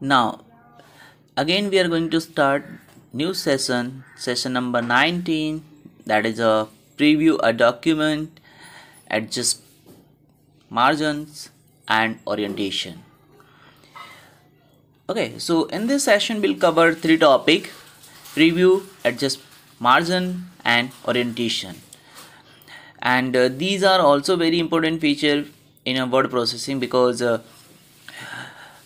now again we are going to start new session session number 19 that is a preview a document adjust margins and orientation okay so in this session we'll cover three topic preview adjust margin and orientation and uh, these are also very important feature in a word processing because uh,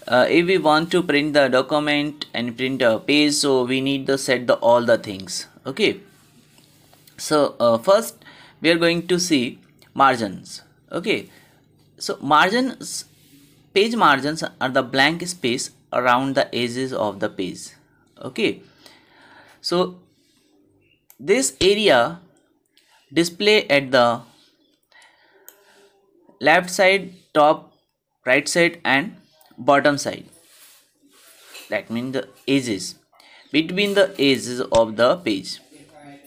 uh, if we want to print the document and print a page so we need to set the all the things okay so uh, first we are going to see margins okay so margins page margins are the blank space around the edges of the page okay so this area display at the left side top right side and bottom side that means the edges between the edges of the page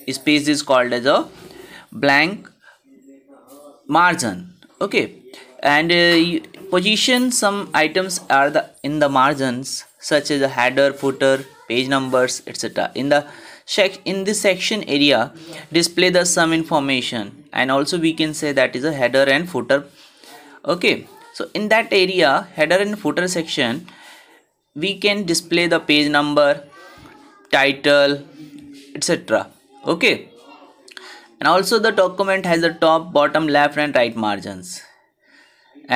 Space is called as a blank margin okay and uh, position some items are the in the margins such as the header footer page numbers etc in the sec in this section area display the some information and also we can say that is a header and footer okay so in that area header and footer section we can display the page number title etc okay and also the document has the top bottom left and right margins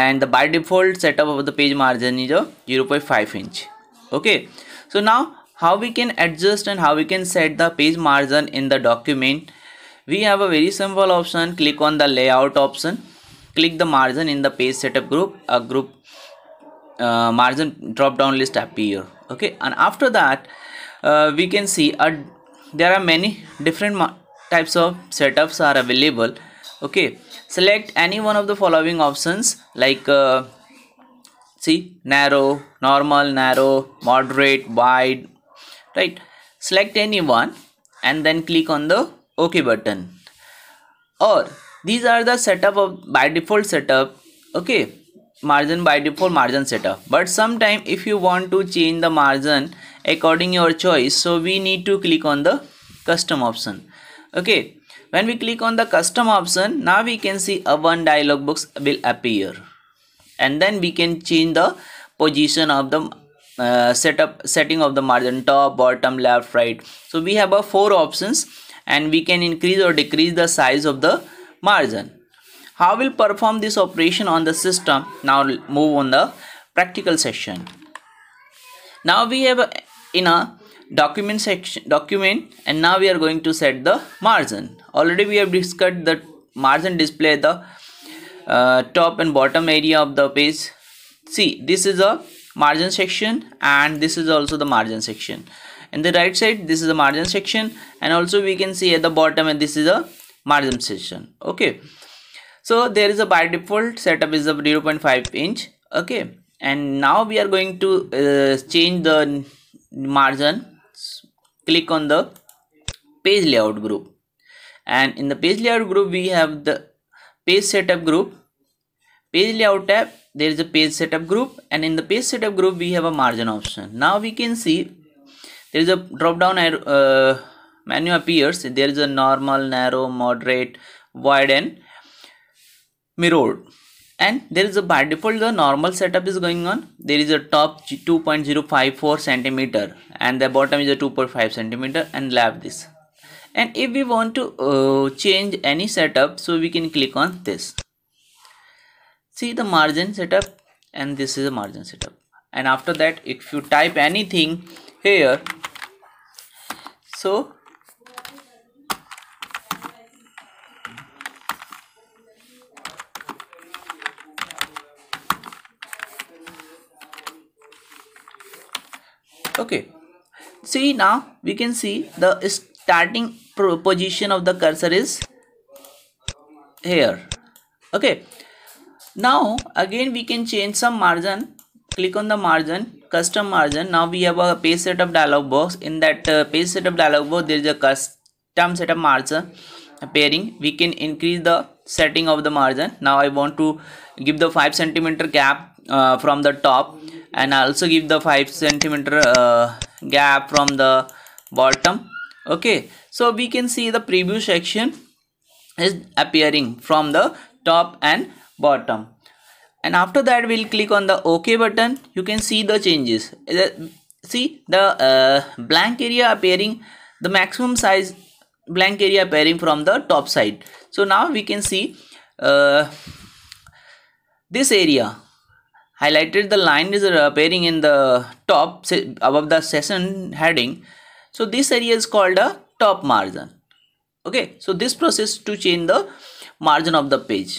and the by default setup of the page margin is a 0.5 inch okay so now how we can adjust and how we can set the page margin in the document we have a very simple option click on the layout option click the margin in the page setup group a group uh, margin drop down list appear okay and after that uh, we can see a, there are many different types of setups are available okay select any one of the following options like uh, see narrow normal narrow moderate wide right select any one and then click on the ok button or these are the setup of by default setup okay margin by default margin setup but sometime if you want to change the margin according your choice so we need to click on the custom option okay when we click on the custom option now we can see a one dialog box will appear and then we can change the position of the uh, setup setting of the margin top bottom left right so we have a four options and we can increase or decrease the size of the margin how we'll perform this operation on the system now move on the practical session. now we have in a document section document and now we are going to set the margin already we have discussed the margin display the uh, top and bottom area of the page see this is a margin section and this is also the margin section in the right side this is the margin section and also we can see at the bottom and this is a margin session okay so there is a by default setup is of 0.5 inch okay and now we are going to uh, change the margin click on the page layout group and in the page layout group we have the page setup group page layout tab there is a page setup group and in the page setup group we have a margin option now we can see there is a drop down arrow, uh, menu appears there is a normal narrow moderate wide and mirrored and there is a by default the normal setup is going on there is a top 2.054 centimeter and the bottom is a 2.5 centimeter and lab this and if we want to uh, change any setup so we can click on this see the margin setup and this is a margin setup and after that if you type anything here so okay see now we can see the starting position of the cursor is here okay now again we can change some margin click on the margin custom margin now we have a page setup dialog box in that uh, page setup dialog box there is a custom setup margin appearing. we can increase the setting of the margin now i want to give the 5 centimeter gap uh, from the top and also give the 5 centimeter uh, gap from the bottom okay so we can see the preview section is appearing from the top and bottom and after that we'll click on the ok button you can see the changes see the uh, blank area appearing the maximum size blank area appearing from the top side so now we can see uh, this area highlighted the line is uh, appearing in the top above the session heading so this area is called a top margin okay so this process to change the margin of the page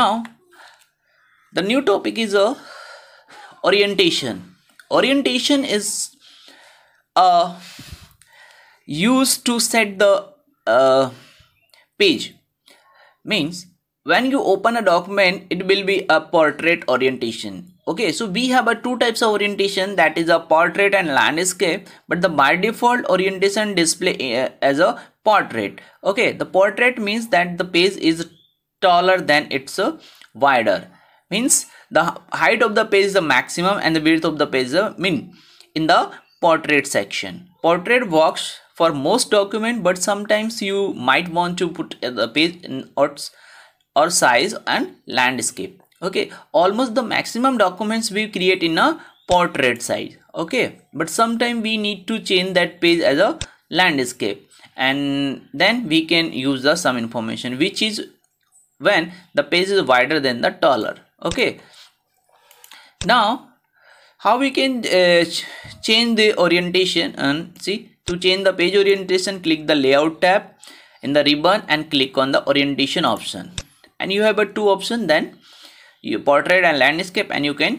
now the new topic is a uh, orientation orientation is uh, used to set the uh, page means when you open a document it will be a portrait orientation okay so we have a two types of orientation that is a portrait and landscape but the by default orientation display uh, as a portrait okay the portrait means that the page is taller than it's uh, wider means the height of the page is the maximum and the width of the page is the min in the portrait section portrait works for most document but sometimes you might want to put the page in odds or size and landscape okay almost the maximum documents we create in a portrait size okay but sometime we need to change that page as a landscape and then we can use the some information which is when the page is wider than the taller okay now how we can uh, change the orientation and see to change the page orientation click the layout tab in the ribbon and click on the orientation option and you have a two option then you portrait and landscape and you can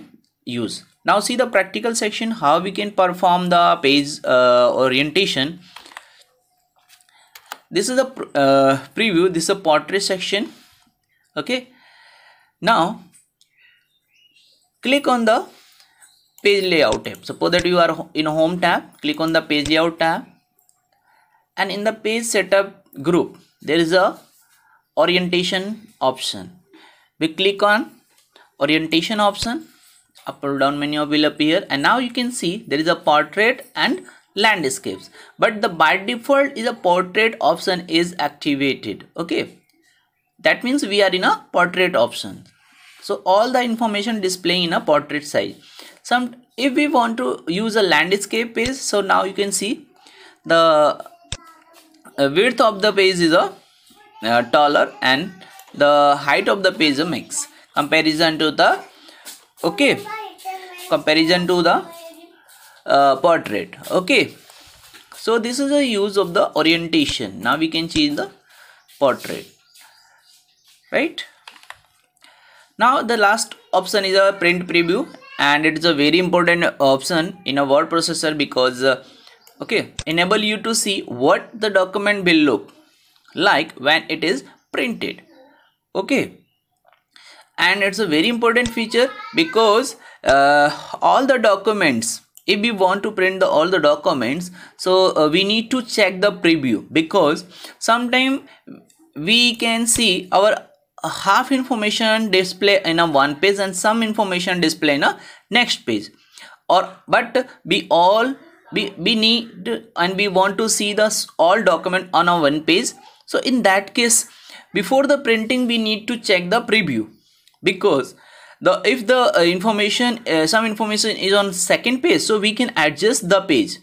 use now see the practical section how we can perform the page uh, orientation this is a uh, preview this is a portrait section okay now click on the page layout tab suppose that you are in home tab click on the page layout tab and in the page setup group there is a orientation option we click on orientation option up or down menu will appear and now you can see there is a portrait and landscapes but the by default is a portrait option is activated okay that means we are in a portrait option so all the information display in a portrait size some if we want to use a landscape page so now you can see the uh, width of the page is a uh, taller and the height of the page makes comparison to the okay comparison to the uh, portrait okay so this is the use of the orientation now we can change the portrait right now the last option is a print preview and it is a very important option in a word processor because uh, okay enable you to see what the document will look like when it is printed okay and it's a very important feature because uh, all the documents if we want to print the, all the documents so uh, we need to check the preview because sometime we can see our half information display in a one page and some information display in a next page or but we all we, we need and we want to see the all document on a one page so in that case before the printing we need to check the preview because the if the uh, information uh, some information is on second page so we can adjust the page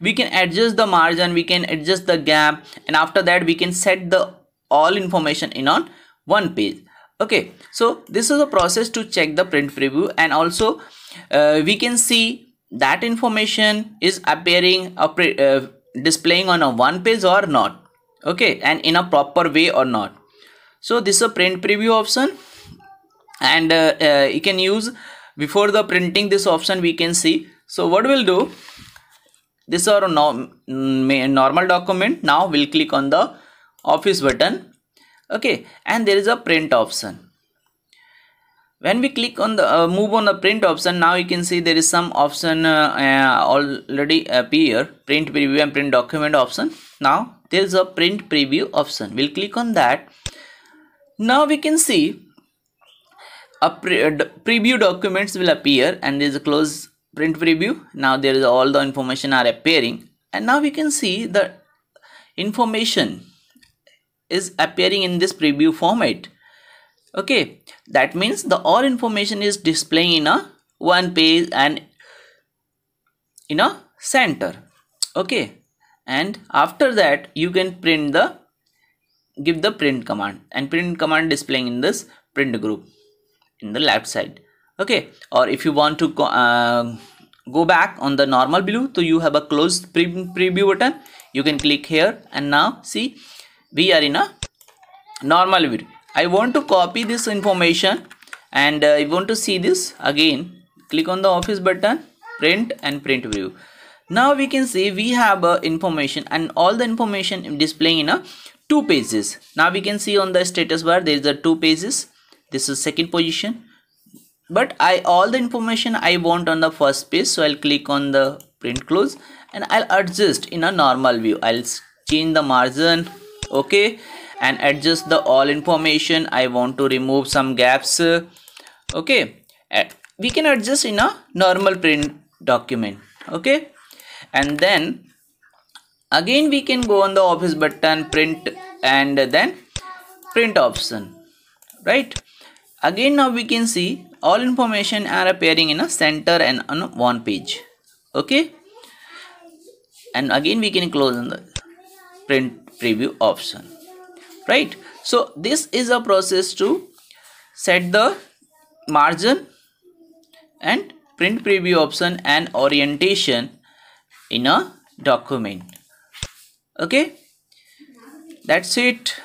we can adjust the margin we can adjust the gap and after that we can set the all information in on one page okay so this is a process to check the print preview and also uh, we can see that information is appearing uh, displaying on a one page or not okay and in a proper way or not so this is a print preview option and uh, uh, you can use before the printing this option we can see so what we'll do this are norm, mm, normal document now we'll click on the office button okay and there is a print option when we click on the uh, move on the print option now you can see there is some option uh, uh, already appear print preview and print document option now there is a print preview option we'll click on that now we can see a pre uh, preview documents will appear and there is a close print preview now there is all the information are appearing and now we can see the information is appearing in this preview format okay that means the all information is displaying in a one page and in a center okay and after that you can print the give the print command and print command displaying in this print group in the left side okay or if you want to go, uh, go back on the normal blue so you have a closed pre preview button you can click here and now see we are in a normal view i want to copy this information and uh, i want to see this again click on the office button print and print view now we can say we have information and all the information displaying in a two pages. Now we can see on the status bar there is a two pages. This is second position. But I all the information I want on the first page. So I'll click on the print close and I'll adjust in a normal view. I'll change the margin. Okay. And adjust the all information. I want to remove some gaps. Okay. We can adjust in a normal print document. Okay and then again we can go on the office button print and then print option right again now we can see all information are appearing in a center and on one page okay and again we can close on the print preview option right so this is a process to set the margin and print preview option and orientation in a document okay that's it